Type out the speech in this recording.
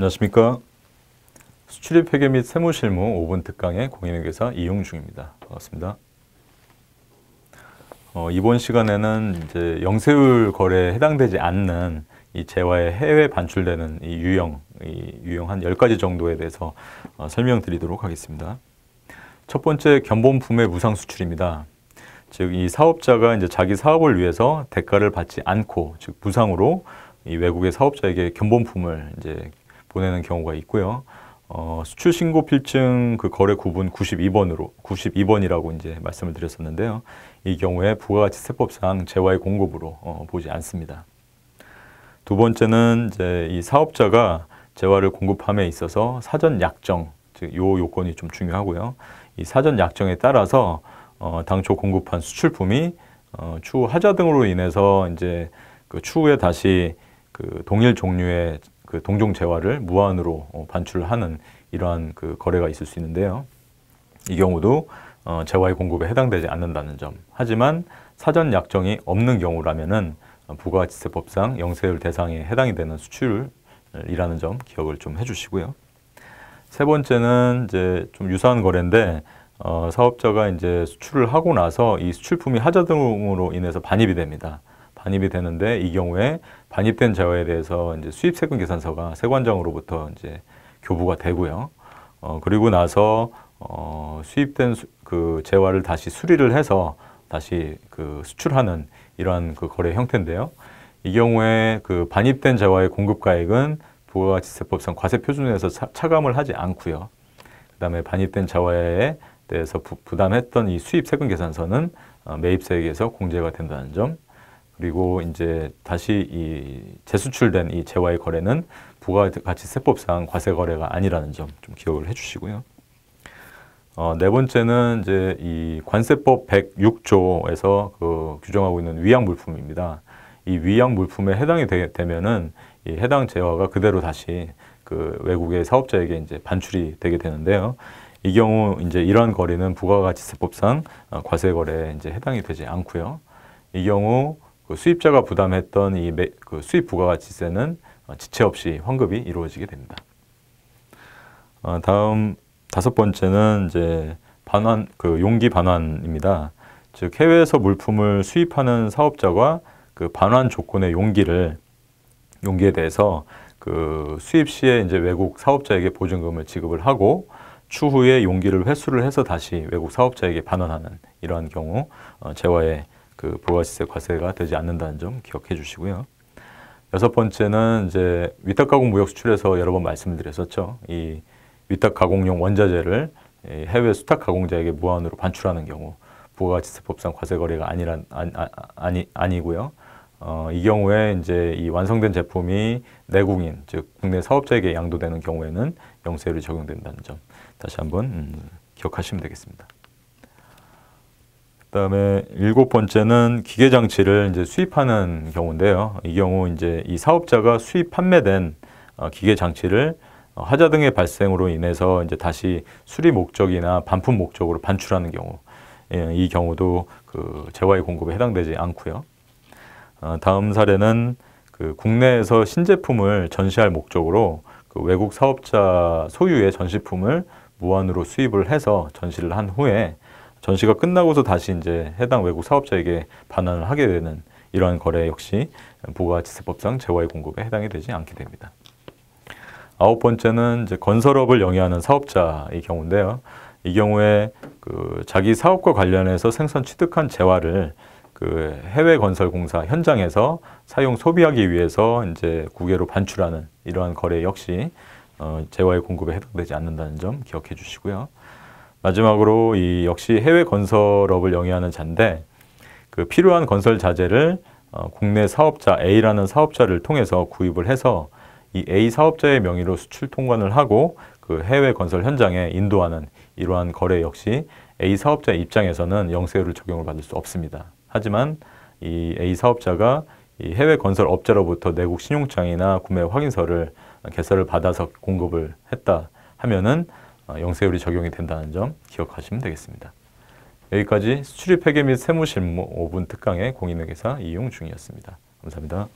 안녕하십니까. 수출입 회계 및 세무실무 5분 특강의 공인회계사 이용중입니다. 반갑습니다. 어, 이번 시간에는 이제 영세율 거래에 해당되지 않는 이 재화의 해외 반출되는 이 유형, 이 유형 한 10가지 정도에 대해서 어, 설명드리도록 하겠습니다. 첫 번째 견본 부매 무상 수출입니다. 즉 이 사업자가 이제 자기 사업을 위해서 대가를 받지 않고 즉 부상으로 이 외국의 사업자에게 견본품을 이제 보내는 경우가 있고요. 어, 수출 신고 필증 그 거래 구분 92번으로 92번이라고 이제 말씀을 드렸었는데요. 이 경우에 부가가치세법상 재화의 공급으로 어, 보지 않습니다. 두 번째는 이제 이 사업자가 재화를 공급함에 있어서 사전 약정 즉 요 요건이 좀 중요하고요. 이 사전 약정에 따라서 어, 당초 공급한 수출품이 어, 추후 하자 등으로 인해서 이제 그 추후에 다시 그 동일 종류의 그 동종 재화를 무한으로 어, 반출하는 이러한 그 거래가 있을 수 있는데요. 이 경우도 어, 재화의 공급에 해당되지 않는다는 점. 하지만 사전 약정이 없는 경우라면은 어, 부가가치세법상 영세율 대상에 해당이 되는 수출이라는 점 기억을 좀 해주시고요. 세 번째는 이제 좀 유사한 거래인데 어, 사업자가 이제 수출을 하고 나서 이 수출품이 하자 등으로 인해서 반입이 됩니다. 반입이 되는데 이 경우에 반입된 재화에 대해서 이제 수입 세금 계산서가 세관장으로부터 이제 교부가 되고요. 어, 그리고 나서 어, 수입된 수, 그 재화를 다시 수리를 해서 다시 그 수출하는 이러한 그 거래 형태인데요. 이 경우에 그 반입된 재화의 공급가액은 부가가치세법상 과세표준에서 차감을 하지 않고요. 그 다음에 반입된 재화에 대해서 부, 부담했던 이 수입 세금 계산서는 어, 매입세액에서 공제가 된다는 점 그리고 이제 다시 이 재수출된 이 재화의 거래는 부가가치세법상 과세 거래가 아니라는 점 좀 기억을 해주시고요. 어, 네 번째는 이제 이 관세법 106조에서 그 규정하고 있는 위약 물품입니다. 이 위약 물품에 해당이 되, 되면은 이 해당 재화가 그대로 다시 그 외국의 사업자에게 이제 반출이 되게 되는데요. 이 경우 이제 이러한 거래는 부가가치세법상 어, 과세 거래에 이제 해당이 되지 않고요. 이 경우 그 수입자가 부담했던 이 매, 그 수입 부가가치세는 어, 지체 없이 환급이 이루어지게 됩니다. 어, 다음 다섯 번째는 이제 반환 그 용기 반환입니다. 즉 해외에서 물품을 수입하는 사업자가 그 반환 조건의 용기를 용기에 대해서 그 수입 시에 이제 외국 사업자에게 보증금을 지급을 하고 추후에 용기를 회수를 해서 다시 외국 사업자에게 반환하는 이러한 경우 어, 재화의 그 부가시세 과세가 되지 않는다는 점 기억해 주시고요. 여섯 번째는 이제 위탁 가공 무역 수출에서 여러 번 말씀드렸었죠. 이 위탁 가공용 원자재를 해외 수탁 가공자에게 무한으로 반출하는 경우 부가가치세법상 과세 거래가 아니란 아니, 아, 아니 아니고요. 어, 이 경우에 이제 이 완성된 제품이 내국인 즉 국내 사업자에게 양도되는 경우에는 영세율이 적용된다는 점 다시 한번 음, 기억하시면 되겠습니다. 그다음에 일곱 번째는 기계 장치를 이제 수입하는 경우인데요. 이 경우 이제 이 사업자가 수입 판매된 어, 기계 장치를 어, 하자 등의 발생으로 인해서 이제 다시 수리 목적이나 반품 목적으로 반출하는 경우 예, 이 경우도 그 재화의 공급에 해당되지 않고요. 어, 다음 사례는 그 국내에서 신제품을 전시할 목적으로 그 외국 사업자 소유의 전시품을 무한으로 수입을 해서 전시를 한 후에 전시가 끝나고서 다시 이제 해당 외국 사업자에게 반환을 하게 되는 이러한 거래 역시 부가가치세법상 재화의 공급에 해당이 되지 않게 됩니다. 아홉 번째는 이제 건설업을 영위하는 사업자의 경우인데요. 이 경우에 그 자기 사업과 관련해서 생산 취득한 재화를 그 해외 건설 공사 현장에서 사용 소비하기 위해서 이제 국외로 반출하는 이러한 거래 역시 어, 재화의 공급에 해당되지 않는다는 점 기억해 주시고요. 마지막으로 이 역시 해외 건설업을 영위하는 자인데 그 필요한 건설 자재를 어, 국내 사업자 A라는 사업자를 통해서 구입을 해서 이 A 사업자의 명의로 수출 통관을 하고 그 해외 건설 현장에 인도하는 이러한 거래 역시 A 사업자 입장에서는 영세율을 적용을 받을 수 없습니다. 하지만 이 A 사업자가 이 해외 건설 업자로부터 내국 신용장이나 구매 확인서를 어, 개설을 받아서 공급을 했다 하면은 아, 영세율이 적용이 된다는 점 기억하시면 되겠습니다. 여기까지 수출입 회계 및 세무 실무 5분 특강의 공인회계사 이용 중이었습니다. 감사합니다.